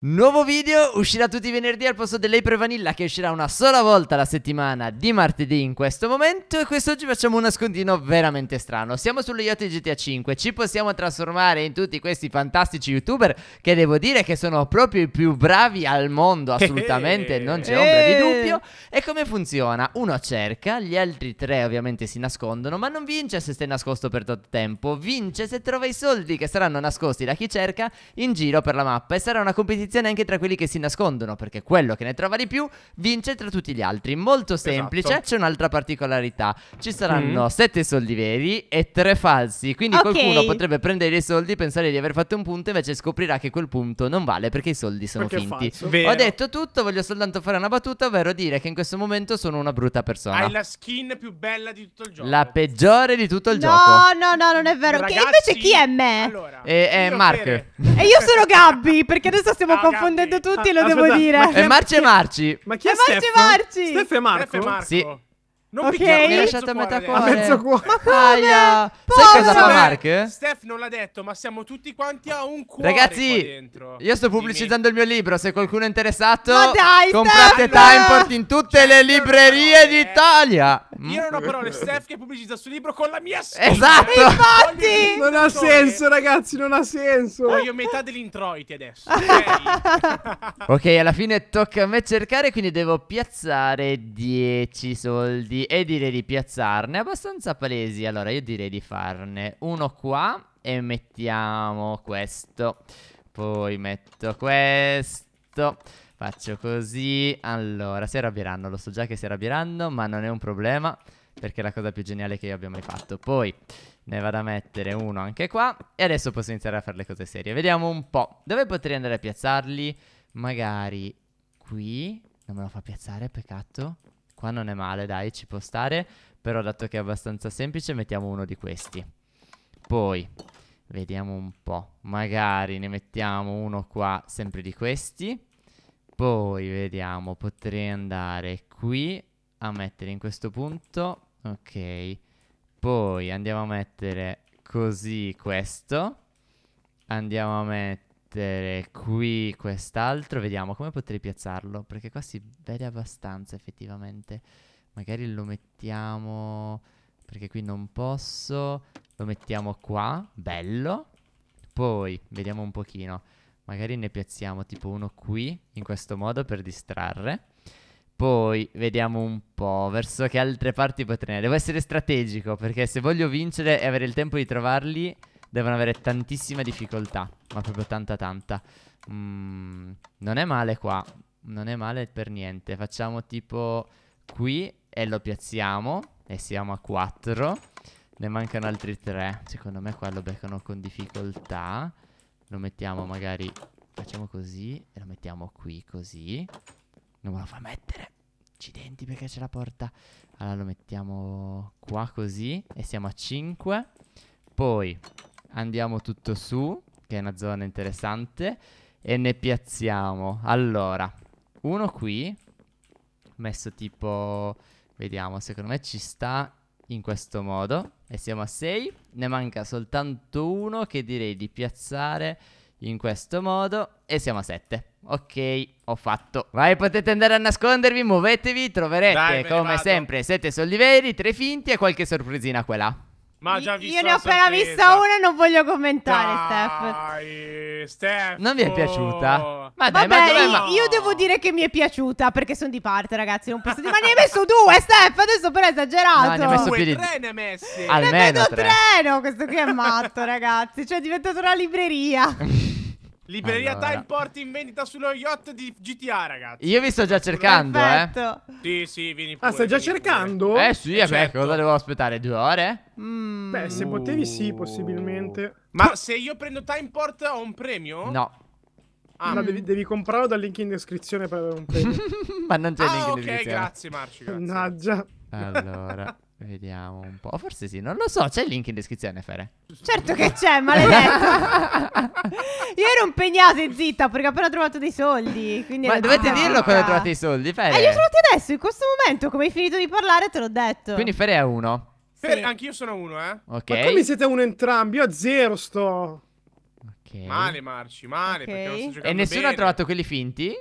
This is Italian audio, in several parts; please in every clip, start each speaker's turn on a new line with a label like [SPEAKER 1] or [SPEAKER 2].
[SPEAKER 1] Nuovo video uscirà tutti i venerdì al posto dell'Apre Vanilla che uscirà una sola volta la settimana di martedì in questo momento e quest'oggi facciamo un nascondino veramente strano. Siamo sullo yacht di GTA 5, ci possiamo trasformare in tutti questi fantastici youtuber che devo dire che sono proprio i più bravi al mondo assolutamente, non c'è eh. ombra di dubbio. E come funziona? Uno cerca, gli altri tre ovviamente si nascondono, ma non vince se stai nascosto per tutto tempo, vince se trova i soldi che saranno nascosti da chi cerca in giro per la mappa e sarà una competizione competizione anche tra quelli che si nascondono, perché quello che ne trova di più vince tra tutti gli altri. Molto esatto. semplice, esatto. c'è un'altra particolarità. Ci saranno 7 mm. soldi veri e tre falsi, quindi okay. qualcuno potrebbe prendere i soldi, pensare di aver fatto un punto, invece scoprirà che quel punto non vale perché i soldi sono perché finti. Ho detto tutto, voglio soltanto fare una battuta, ovvero dire che in questo momento sono una brutta persona. Hai la
[SPEAKER 2] skin più bella di tutto il
[SPEAKER 1] gioco. La peggiore di tutto il no, gioco.
[SPEAKER 2] No, no, no,
[SPEAKER 3] non è vero. Ragazzi, che invece chi è me? Allora,
[SPEAKER 1] eh, è Mark. E
[SPEAKER 3] io sono Gabby, perché adesso stiamo stanno confondendo tutti, lo devo dire. È
[SPEAKER 1] Marce Marci. Ma chi eh, è Steph? Marci Marci. Steph è Marco? Sì.
[SPEAKER 2] Non okay. Mi hai lasciato a metà cuore.
[SPEAKER 1] A mezzo
[SPEAKER 3] cuore. Ma come?
[SPEAKER 1] Sai cosa fa Mark?
[SPEAKER 2] Steph non l'ha detto, ma siamo tutti quanti a un cuore Ragazzi,
[SPEAKER 1] io sto pubblicizzando Dimmi. il mio libro. Se qualcuno è interessato, ma dai, comprate Steph! Timeport in tutte le certo, librerie eh,
[SPEAKER 4] d'Italia.
[SPEAKER 2] Io non ho mm. parole. Steph che pubblicizza il suo libro con la mia scuola. Esatto. Infatti. Non ha senso, ragazzi, non ha senso. Voglio metà degli introiti adesso.
[SPEAKER 1] ok, alla fine tocca a me cercare, quindi devo piazzare 10 soldi e direi di piazzarne abbastanza palesi. Allora, io direi di farne uno qua e mettiamo questo. Poi metto questo. Faccio così. Allora, si arrabbieranno, lo so già che si arrabbieranno, ma non è un problema perché è la cosa più geniale che io abbia mai fatto. Poi ne vado a mettere uno anche qua e adesso posso iniziare a fare le cose serie. Vediamo un po'. Dove potrei andare a piazzarli? Magari qui. Non me lo fa piazzare, peccato qua non è male, dai, ci può stare. Però dato che è abbastanza semplice, mettiamo uno di questi. Poi, vediamo un po'. Magari ne mettiamo uno qua, sempre di questi. Poi, vediamo, potrei andare qui a mettere in questo punto. Ok. Poi andiamo a mettere così questo. Andiamo a mettere mettere qui quest'altro, vediamo come potrei piazzarlo, perché qua si vede abbastanza effettivamente. Magari lo mettiamo, perché qui non posso, lo mettiamo qua, bello. Poi, vediamo un pochino, magari ne piazziamo tipo uno qui, in questo modo per distrarre. Poi vediamo un po' verso che altre parti potrei Devo essere strategico perché se voglio vincere e avere il tempo di trovarli devono avere tantissima difficoltà. Ma proprio tanta tanta.
[SPEAKER 3] Mm,
[SPEAKER 1] non è male qua. Non è male per niente. Facciamo tipo qui e lo piazziamo. E siamo a 4. Ne mancano altri 3. Secondo me qua lo beccano con difficoltà. Lo mettiamo magari... Facciamo così. E lo mettiamo qui così. Non me lo fa mettere. Accidenti perché c'è la porta. Allora lo mettiamo qua così. E siamo a 5. Poi andiamo tutto su, che è una zona interessante, e ne piazziamo. Allora, uno qui, messo tipo, vediamo, secondo me ci sta in questo modo, e siamo a 6, ne manca soltanto uno che direi di piazzare in questo modo, e siamo a 7. Ok, ho fatto. Vai, potete andare a nascondervi, muovetevi, troverete Dai, come sempre 7 soldi veri, 3 finti e qualche sorpresina qua là.
[SPEAKER 2] Ma già visto Io ne ho appena
[SPEAKER 3] vista una e non voglio commentare, dai, Steph. Steph.
[SPEAKER 1] Non vi è piaciuta? Ma dai, Vabbè, ma io, ma...
[SPEAKER 3] io devo dire che mi è piaciuta perché sono di parte, ragazzi. Non posso dire. ma ne hai messo due, Steph. Adesso però è esagerato. No, ne hai messo più di...
[SPEAKER 1] tre ne hai messi. Almeno ne vedo tre.
[SPEAKER 3] tre. questo qui è matto,
[SPEAKER 2] ragazzi. Cioè, è diventato una libreria. Libreria allora. Time Port in vendita sullo yacht di GTA, ragazzi.
[SPEAKER 1] Io vi sto già cercando, eh.
[SPEAKER 2] Perfetto. eh. Sì, sì, vieni ah, pure. Ah, stai già
[SPEAKER 1] cercando? Pure. Eh sì, eh, certo. beh, cosa devo aspettare? Due ore?
[SPEAKER 2] Mm. Beh, se potevi sì, possibilmente. Ma se io prendo Time Port ho un premio? No. Ah, no, devi, devi,
[SPEAKER 4] comprarlo dal link in descrizione per avere un premio. Ma non c'è ah, link in ah, okay, descrizione. ok, grazie Marci, grazie. Mannaggia.
[SPEAKER 1] Allora... Vediamo un po'. Forse sì, non lo so. C'è il link in descrizione, Fere. Certo che c'è, maledetto.
[SPEAKER 3] Io ero impegnato e zitta perché ho appena trovato dei soldi. Ma dovete dirlo quando hai trovato
[SPEAKER 1] i soldi, Fere. Eh, li ho trovati
[SPEAKER 3] adesso, in questo momento. Come hai finito di parlare, te l'ho detto. Quindi
[SPEAKER 4] Fere è uno.
[SPEAKER 3] Sì.
[SPEAKER 2] Fere, anch'io sono uno, eh.
[SPEAKER 4] Ok. Ma come siete uno entrambi? Io a zero sto.
[SPEAKER 2] Ok. Male, Marci, male. Okay. e nessuno bene. ha trovato
[SPEAKER 1] quelli finti?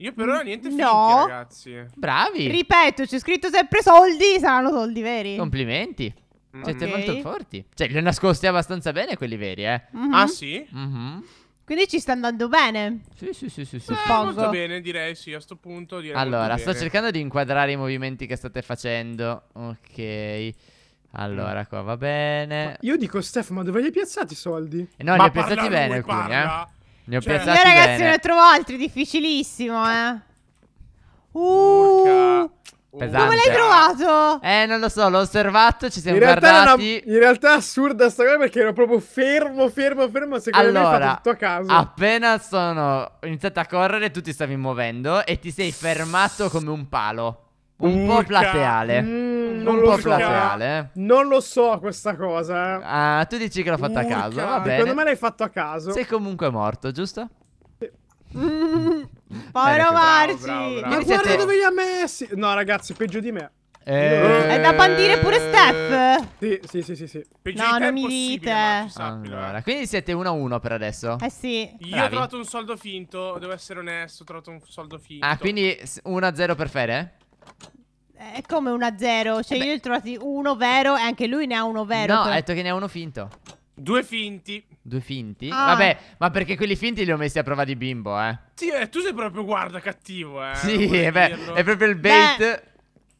[SPEAKER 2] Io per ora niente finti, no. ragazzi. Bravi.
[SPEAKER 3] Ripeto, c'è scritto sempre soldi, saranno soldi veri.
[SPEAKER 1] Complimenti. Mm. Siete okay. molto forti. Cioè, li ho nascosti abbastanza bene quelli veri, eh. Mm -hmm. Ah, sì? Mm -hmm.
[SPEAKER 3] Quindi ci sta andando bene. Sì, sì,
[SPEAKER 1] sì,
[SPEAKER 2] sì. sì. Eh, molto bene, direi sì, a questo punto direi Allora, sto cercando
[SPEAKER 1] di inquadrare i movimenti che state facendo. Ok. Allora, qua va bene. Ma
[SPEAKER 4] io dico, Steph, ma dove li hai piazzati i soldi? Eh no, ma li ho piazzati bene alcuni, eh. parla. eh. Ne ho cioè, pensati io ragazzi bene. ne trovo
[SPEAKER 3] altri, difficilissimo, eh. Uh,
[SPEAKER 1] pesante.
[SPEAKER 4] come l'hai trovato?
[SPEAKER 3] Eh, non lo so, l'ho osservato, ci
[SPEAKER 1] siamo in guardati.
[SPEAKER 4] Una, in realtà è assurda sta cosa perché ero proprio fermo, fermo, fermo, secondo allora, me hai tutto a caso.
[SPEAKER 1] appena sono iniziato a correre tu ti stavi muovendo e ti sei fermato come un palo.
[SPEAKER 4] Un Urca. po' plateale. Mm non un lo po' so. Eh. Non lo so questa cosa. Eh. Ah, tu
[SPEAKER 1] dici che l'ho fatta Urca. a caso. Vabbè. Secondo me l'hai fatto a caso. Sei comunque morto, giusto?
[SPEAKER 4] Povero Marci. Ma guarda te... dove li ha messi. No, ragazzi, peggio di me. Eh... È da bandire pure Steph. Sì, sì, sì, sì. sì. No, non mi dite.
[SPEAKER 2] Eh.
[SPEAKER 1] Allora, quindi siete 1-1 per adesso? Eh sì. Io Bravi. ho trovato
[SPEAKER 2] un soldo finto, devo essere onesto, ho trovato un soldo finto. Ah, quindi
[SPEAKER 1] 1-0 per Fede?
[SPEAKER 2] Eh, è
[SPEAKER 3] come 1 zero. Cioè, eh io ho trovato uno vero e anche lui ne ha uno vero. No, ha detto
[SPEAKER 1] che ne ha uno finto. Due finti. Due finti? Ah. Vabbè, ma perché quelli finti li ho messi a prova di bimbo, eh?
[SPEAKER 2] Sì, eh, tu sei proprio, guarda, cattivo, eh. Sì, eh, beh, è proprio il bait. Beh,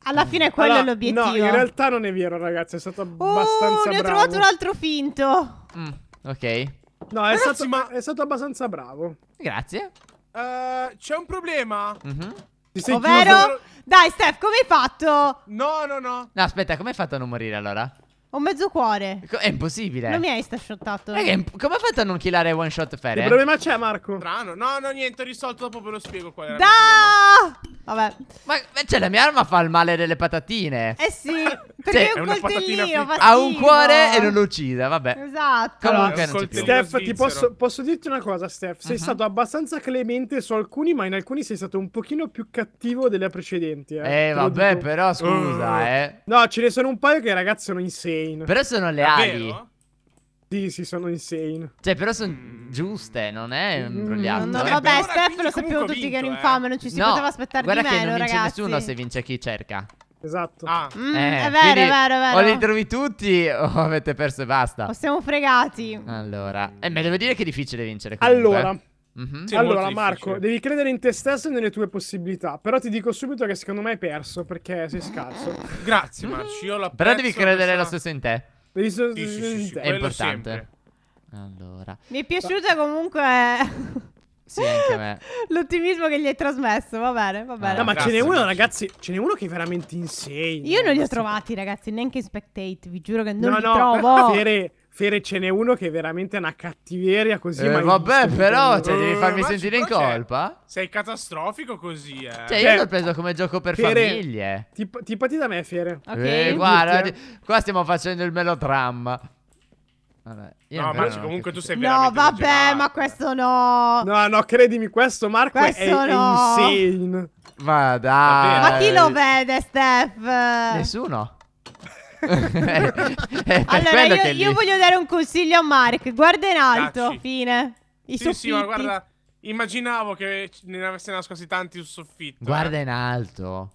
[SPEAKER 2] alla fine quello allora, è l'obiettivo. No, in realtà
[SPEAKER 4] non è vero, ragazzi, è stato oh, abbastanza oh, ne bravo. ne ho trovato un
[SPEAKER 2] altro finto.
[SPEAKER 4] Mm, ok. No, è stato, ma... è stato abbastanza bravo. Grazie. Uh, c'è un problema. Mhm. Mm ti sei Ovvero? Chiuso? Dai, Steph, come hai fatto?
[SPEAKER 3] No, no, no.
[SPEAKER 1] No, aspetta, come hai fatto a non morire allora?
[SPEAKER 3] Ho mezzo cuore.
[SPEAKER 1] è impossibile. Non mi
[SPEAKER 3] hai stashottato. Eh,
[SPEAKER 1] imp- come ha fatto a non killare one shot Fere? Che problema
[SPEAKER 2] c'è, Marco? Strano. No, no, niente, risolto. Dopo ve lo spiego qual era. Da! Vabbè. Ma cioè, la
[SPEAKER 1] mia arma fa il male delle patatine. Eh
[SPEAKER 2] sì. Perché cioè, è un coltellino. Ha un cuore e non lo
[SPEAKER 1] uccida. Vabbè.
[SPEAKER 3] Esatto.
[SPEAKER 1] Comunque, allora, non Steph, ti posso,
[SPEAKER 4] posso, dirti una cosa, Steph. Sei uh mhm. -huh. stato abbastanza clemente su alcuni, ma in alcuni sei stato un pochino più cattivo delle precedenti. Eh, eh vabbè, però scusa, uh. eh. No, ce ne sono un paio che, ragazzi, sono in sé insane. Però sono le ali. Sì, sì, sono insane. Cioè, però sono mm. giuste, non è imbrogliato. Mm, no, eh. vabbè, Steph
[SPEAKER 3] lo sappiamo tutti vinto, che era infame, non ci si no, poteva aspettare di meno, ragazzi. Guarda che non vince ragazzi. nessuno se
[SPEAKER 1] vince chi cerca.
[SPEAKER 4] Esatto. Ah. Mm, eh, è vero, è vero,
[SPEAKER 1] è vero. O li trovi tutti o avete perso e basta. O
[SPEAKER 3] siamo
[SPEAKER 4] fregati.
[SPEAKER 1] Allora, eh, ma devo dire che è difficile vincere comunque. Allora,
[SPEAKER 4] Mm-hmm. Sì, allora, Marco, devi credere in te stesso e nelle tue possibilità. Però ti dico subito che secondo me hai perso perché sei scarso.
[SPEAKER 2] Grazie, Marci. Io la Però devi credere lo
[SPEAKER 1] stesso in te. Devi so- sì, sì, in te. È
[SPEAKER 2] importante. Allora.
[SPEAKER 4] Mi è piaciuta
[SPEAKER 3] comunque. Eh,
[SPEAKER 4] sì, anche a me.
[SPEAKER 3] L'ottimismo che gli hai trasmesso, va bene, va bene. No, ma Grazie, ce n'è
[SPEAKER 4] uno, ragazzi, ce n'è uno che è veramente insane. Io non li ho
[SPEAKER 3] trovati, ragazzi, neanche in Spectate, vi giuro che non no, li no, trovo.
[SPEAKER 4] Fere, Fere ce n'è uno che è veramente una cattiveria così. Eh, vabbè, però, cioè, cioè devi farmi uh, sentire in colpa.
[SPEAKER 2] Sei catastrofico così, eh. Cioè, cioè, io l'ho preso
[SPEAKER 4] come gioco per Fere, famiglie.
[SPEAKER 2] Ti, ti pati da me, Fere. Ok.
[SPEAKER 1] Eh, guarda, ti, qua stiamo facendo il melodramma. Vabbè, no,
[SPEAKER 2] Marci, comunque tu sei veramente.
[SPEAKER 3] No,
[SPEAKER 4] vabbè, ma questo no. No, no, credimi, questo Marco questo è, no. insane. Ma dai. Ma chi lo
[SPEAKER 3] vede, Steph?
[SPEAKER 1] Nessuno. Eh, allora io, io
[SPEAKER 3] voglio dare un consiglio a Mark. Guarda in alto, Cacci. fine.
[SPEAKER 2] I sì, soffitti. sì, ma guarda, immaginavo che ne avesse nascosti tanti sul soffitto. Guarda eh. in
[SPEAKER 3] alto.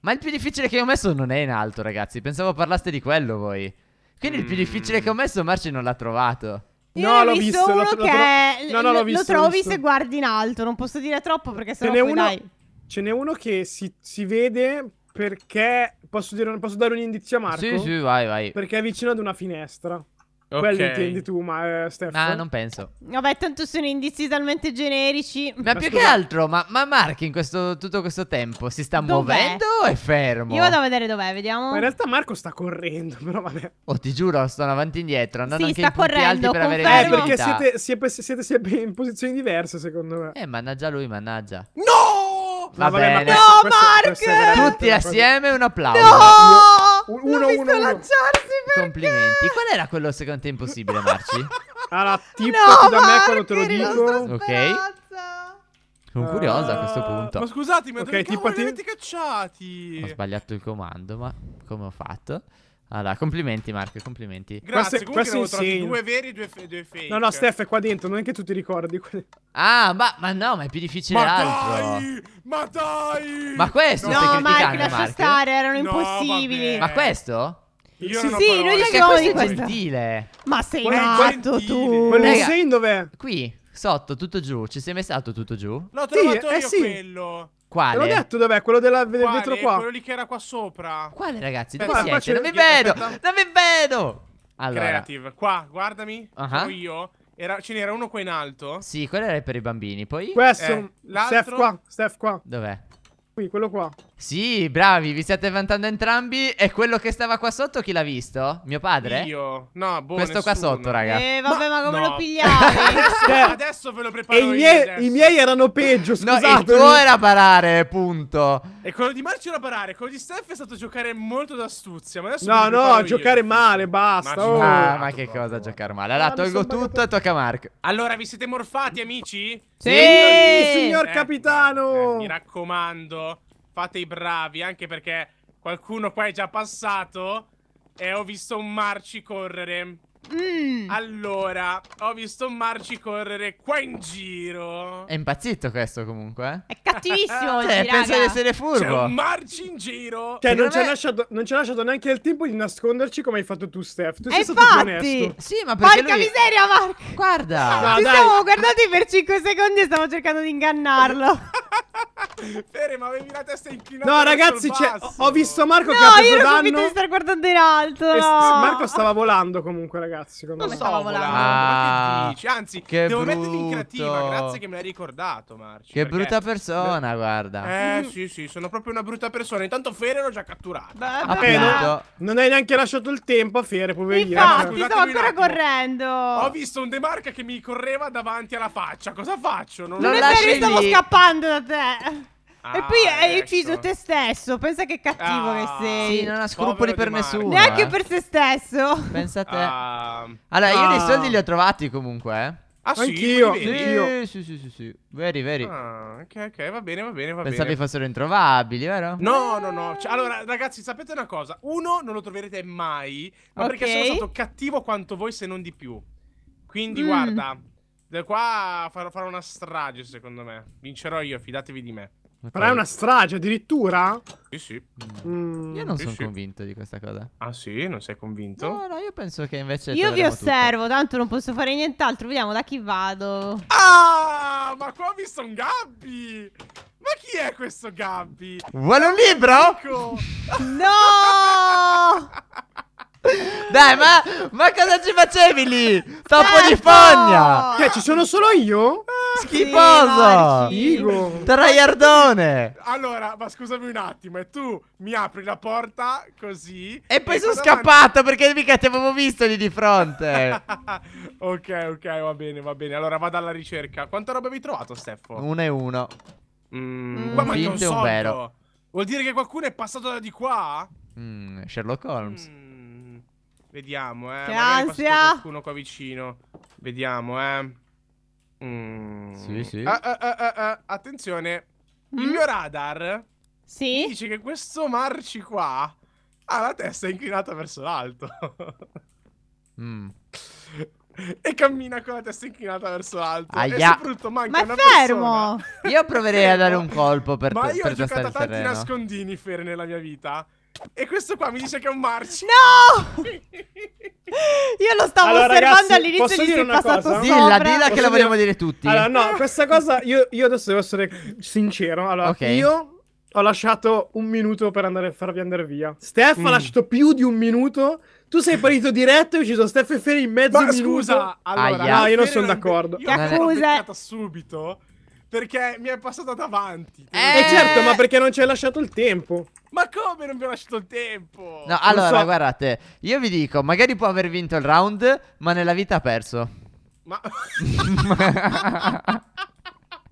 [SPEAKER 3] Ma il più difficile che ho
[SPEAKER 1] messo non è in alto, ragazzi. Pensavo parlaste di quello voi. Quindi mm. il più mm. difficile che ho messo Marci non l'ha
[SPEAKER 4] trovato. Io no, l'ho visto, visto uno l'ho, che no, no, l'ho visto, lo trovi visto. se
[SPEAKER 3] guardi in alto. Non posso
[SPEAKER 4] dire troppo perché sennò Ce poi uno... dai. Ce n'è uno che si, si vede, perché posso, dire, posso dare un indizio a Marco? Sì, sì, vai, vai. Perché è vicino ad una finestra. Okay. Quello intendi tu, ma eh, Stefano? Ah, non penso.
[SPEAKER 3] Vabbè, tanto sono indizi talmente generici. Ma, ma più scusa. che
[SPEAKER 1] altro, ma, ma Mark in questo, tutto questo tempo si sta dov'è? muovendo o è fermo? Io vado a
[SPEAKER 3] vedere
[SPEAKER 4] dov'è, vediamo. Ma in realtà Marco sta correndo, però vabbè.
[SPEAKER 1] Oh, ti giuro, stanno avanti e indietro, andando sì, anche sta in correndo, per avere Eh, perché siete,
[SPEAKER 4] siete, siete sempre in posizioni diverse, secondo me. Eh, mannaggia
[SPEAKER 1] lui, mannaggia. No! Va bene. Vabbè, no, questo, Tutti assieme un applauso. No!
[SPEAKER 4] Uno, L'ho visto uno, lanciarsi
[SPEAKER 1] perché? Complimenti. Qual era quello secondo te impossibile, Marci?
[SPEAKER 2] allora, tippati no, da me quando te lo dico.
[SPEAKER 1] Ok. Sono curiosa a questo punto. Ma scusatemi,
[SPEAKER 2] ma okay, dove cavolo ti... avete cacciati? Ho
[SPEAKER 1] sbagliato il comando, ma come ho fatto? Allora, ah, complimenti Marco, complimenti. Grazie, questo, è questo due
[SPEAKER 4] veri
[SPEAKER 2] e due, due, fake.
[SPEAKER 1] No, no, Steph
[SPEAKER 4] è qua dentro, non è che tu ti ricordi. Quelli. Ah, ma, ma, no, ma è più difficile ma l'altro.
[SPEAKER 1] Dai,
[SPEAKER 2] ma dai! Ma questo no, stai
[SPEAKER 4] criticando, Marco? lascia Marco? stare, erano
[SPEAKER 3] impossibili. No, ma
[SPEAKER 1] questo?
[SPEAKER 3] Io sì, sì noi gli cioè, abbiamo di questo. gentile. Ma sei Quello matto tu. Ma Raga, sei
[SPEAKER 1] dov'è? Qui, sotto, tutto giù. Ci sei mai stato tutto giù?
[SPEAKER 2] L'ho trovato sì, eh io eh sì. quello.
[SPEAKER 4] Quale? Te l'ho detto dov'è? Quello della, del Quale? vetro qua. Quello
[SPEAKER 2] lì che era qua sopra. Quale ragazzi? Dove qua, siete? Non vi vedo! Non vi vedo!
[SPEAKER 4] Allora. Creative,
[SPEAKER 2] qua, guardami. Uh -huh. io. Era, ce n'era uno qua in alto.
[SPEAKER 1] Sì, quello era per i bambini. Poi. Questo. Eh, Steph qua. Steph qua. Dov'è? Qui, quello qua. Sì, bravi, vi state vantando entrambi. E quello che stava qua sotto, chi l'ha visto? Mio padre?
[SPEAKER 2] Io. No, boh, Questo nessuno. qua sotto,
[SPEAKER 1] raga. Eh, vabbè, ma, ma come no. lo pigliate? adesso, cioè, adesso, ve lo preparo e io. Mie I miei erano peggio, scusate. No, il tuo era
[SPEAKER 4] parare, punto.
[SPEAKER 2] E quello di Marcio era parare, quello di Steph è stato giocare molto d'astuzia. Ma adesso No, no, giocare io.
[SPEAKER 4] male, basta.
[SPEAKER 2] Oh. Ah, ma, oh. ah,
[SPEAKER 1] ma che cosa giocare male? Allora, ah, tolgo tutto e tocca a Mark.
[SPEAKER 2] Allora, vi siete morfati, amici? Sì, sì signor eh, capitano. Eh, mi raccomando fate i bravi, anche perché qualcuno qua è già passato e ho visto un Marci correre. Mm. Allora, ho visto un Marci correre qua in giro.
[SPEAKER 1] È impazzito questo
[SPEAKER 4] comunque. Eh? È
[SPEAKER 2] cattivissimo oggi, cioè, pensa di essere furbo. C'è un Marci in giro. Cioè, non, non,
[SPEAKER 4] ci non ci ha lasciato neanche il tempo di nasconderci come hai fatto tu, Steph. Tu e sei infatti, stato più onesto. Sì, ma perché Porca lui... miseria, Marco.
[SPEAKER 2] Guarda. No, Ci dai. siamo
[SPEAKER 4] guardati per 5 secondi e stavo cercando di ingannarlo.
[SPEAKER 2] Fere, ma avevi la testa inclinata. No, ragazzi,
[SPEAKER 4] ho visto Marco no, che ha preso danno. No, io ero convinto di
[SPEAKER 3] stare guardando in alto. No. Marco
[SPEAKER 4] stava volando comunque, ragazzi. Come stava volando. Ah, ma che ah, dici? Anzi, che devo brutto. metterti in creativa. Grazie
[SPEAKER 2] che me l'hai ricordato, Marco. Che perché... brutta persona,
[SPEAKER 4] guarda. Eh, mm.
[SPEAKER 2] sì, sì, sono proprio una brutta persona. Intanto Fere l'ho già catturato. Vabbè, non,
[SPEAKER 4] non hai neanche lasciato il tempo a Fere, poverino. Infatti, eh, stavo ancora
[SPEAKER 2] correndo. Ho visto un Demarca che mi correva davanti alla faccia. Cosa faccio? Non, non è vero, stavo
[SPEAKER 3] scappando da te. Ah, e poi hai ucciso te stesso. Pensa che cattivo ah, che sei. Sì, non ha scrupoli per nessuno. Neanche eh. per se stesso. Pensa a te. Ah,
[SPEAKER 1] allora, io dei soldi li ho trovati comunque. Eh.
[SPEAKER 2] Ah, Anch'io. sì, anch'io.
[SPEAKER 1] Sì, sì, sì, sì. Veri, veri. Ah,
[SPEAKER 2] ok, ok, va bene, va bene, va Pensavi bene.
[SPEAKER 1] fossero introvabili, vero? No, no,
[SPEAKER 2] no. Cioè, allora, ragazzi, sapete una cosa. Uno, non lo troverete mai, ma okay. perché sono stato cattivo quanto voi, se non di più. Quindi, mm. guarda, da qua farò, farò una strage, secondo me. Vincerò io, fidatevi di me. Però è una
[SPEAKER 4] strage addirittura?
[SPEAKER 2] Sì, sì. Mm. Io non sì, sono sì. convinto di questa cosa. Ah, sì? Non sei convinto? No, no, io penso che invece. Io vi osservo, tutto.
[SPEAKER 3] tanto non posso fare nient'altro. Vediamo da chi vado.
[SPEAKER 2] Ah, ma qua ho visto un Gabby! Ma chi è questo Gabby? Vuole un libro?
[SPEAKER 4] no! Dai, ma, ma, cosa ci facevi lì? Troppo certo! di fogna! Che, ci sono solo io? Schifoso! Figo! Traiardone!
[SPEAKER 2] Allora, ma scusami un attimo, e tu mi apri la porta così... E poi e sono scappato man...
[SPEAKER 1] perché mica ti avevo visto lì di fronte!
[SPEAKER 2] ok, ok, va bene, va bene. Allora, vado alla ricerca. Quanta roba avevi trovato, Steffo? Uno e uno.
[SPEAKER 1] Mm, ma finto è un, un vero.
[SPEAKER 2] Vuol dire che qualcuno è passato da di qua?
[SPEAKER 1] Mm, Sherlock Holmes.
[SPEAKER 2] Mm, vediamo, eh. Che Magari ansia! qualcuno qua vicino. Vediamo, eh. Mm. Sì, sì. Ah, ah, ah, ah, ah. attenzione, mm. il mio radar sì? mi dice che questo Marci qua ha la testa inclinata verso l'alto. mm. E cammina con la testa inclinata verso l'alto. Aia. E soprattutto manca Ma fermo! Persona.
[SPEAKER 3] Io
[SPEAKER 1] proverei a dare un colpo per Ma io per ho giocato tanti terreno.
[SPEAKER 2] nascondini, Fer, nella mia vita. E questo qua mi dice che è un marci. No! Io lo stavo allora, osservando ragazzi, all'inizio posso di dire una cosa? Dilla, sopra. dilla che posso la
[SPEAKER 4] vogliamo dire... tutti. Allora, no, questa cosa io, io adesso devo essere sincero. Allora, okay. io ho lasciato un minuto per andare, farvi andare via. Stef mm. ha lasciato più di un minuto. Tu sei partito diretto e hai ucciso Stef e Ferri in mezzo Ma, minuto. scusa, allora, no, io non sono d'accordo. Che accusa?
[SPEAKER 2] subito perché mi è passata davanti. Eh...
[SPEAKER 4] eh certo, ma perché non ci hai lasciato il tempo?
[SPEAKER 2] Ma come non vi ho lasciato il tempo? No, allora, so.
[SPEAKER 1] guardate, io vi dico, magari può aver vinto il round, ma nella vita ha perso. Ma...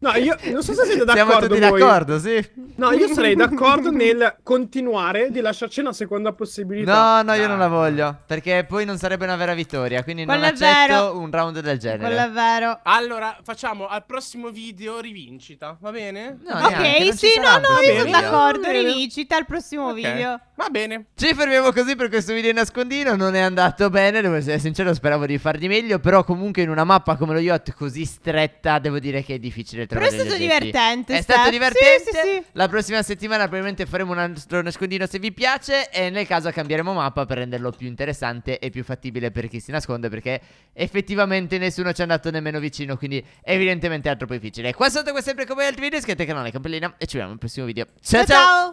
[SPEAKER 2] No, io non so se
[SPEAKER 4] siete d'accordo. Siamo tutti voi. d'accordo, sì. No, io sarei d'accordo nel continuare di lasciarci una seconda possibilità. No, no, io non
[SPEAKER 1] la voglio. Perché poi non sarebbe una vera vittoria. Quindi Quello non accetto vero. un round del genere. Quello è
[SPEAKER 2] vero. Allora, facciamo al prossimo video rivincita, va bene? No,
[SPEAKER 1] ok, neanche, sì, no, no, no io sono d'accordo. Rivincita
[SPEAKER 3] al prossimo okay. video. Va bene.
[SPEAKER 1] Ci fermiamo così per questo video in nascondino. Non è andato bene, devo essere sincero, speravo di far di meglio. Però comunque in una mappa come lo yacht così stretta, devo dire che è difficile però è stato divertente.
[SPEAKER 3] È stato divertente. Sì,
[SPEAKER 1] La prossima settimana probabilmente faremo un altro nascondino se vi piace. E nel caso cambieremo mappa per renderlo più interessante e più fattibile per chi si nasconde. Perché effettivamente nessuno ci è andato nemmeno vicino. Quindi evidentemente è troppo difficile. Qua sotto, come sempre, come altri video, iscrivetevi al canale, campanellina. E ci vediamo al prossimo video. ciao!
[SPEAKER 3] ciao. ciao.